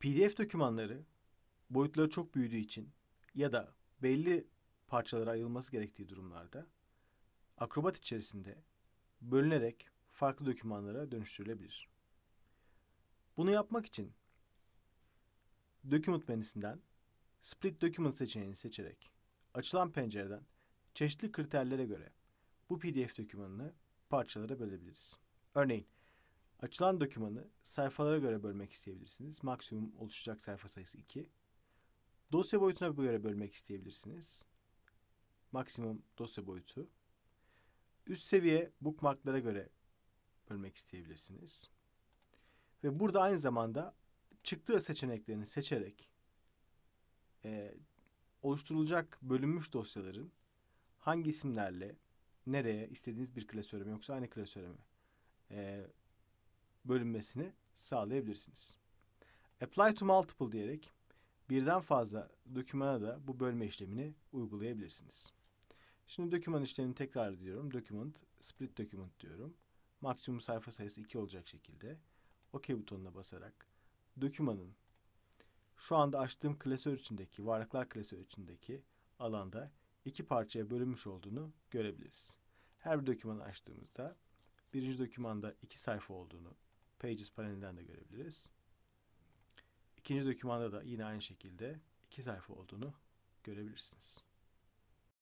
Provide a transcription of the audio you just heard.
PDF dokümanları boyutları çok büyüdüğü için ya da belli parçalara ayrılması gerektiği durumlarda Acrobat içerisinde bölünerek farklı dokümanlara dönüştürülebilir. Bunu yapmak için Document menüsünden Split Document seçeneğini seçerek açılan pencereden çeşitli kriterlere göre bu PDF dokümanını parçalara bölebiliriz. Örneğin Açılan dokümanı sayfalara göre bölmek isteyebilirsiniz. Maksimum oluşacak sayfa sayısı 2. Dosya boyutuna göre bölmek isteyebilirsiniz. Maksimum dosya boyutu. Üst seviye bookmarklara göre bölmek isteyebilirsiniz. Ve burada aynı zamanda çıktığı seçeneklerini seçerek e, oluşturulacak bölünmüş dosyaların hangi isimlerle nereye istediğiniz bir klasöre mi yoksa aynı klasöre mi e, bölünmesini sağlayabilirsiniz. Apply to multiple diyerek birden fazla dokümana da bu bölme işlemini uygulayabilirsiniz. Şimdi doküman işlemini tekrar ediyorum. Document, split document diyorum. Maksimum sayfa sayısı 2 olacak şekilde OK butonuna basarak dokümanın şu anda açtığım klasör içindeki, varlıklar klasörü içindeki alanda iki parçaya bölünmüş olduğunu görebiliriz. Her bir dokümanı açtığımızda birinci dokümanda iki sayfa olduğunu Pages panelinden de görebiliriz. İkinci dokümanda da yine aynı şekilde iki sayfa olduğunu görebilirsiniz.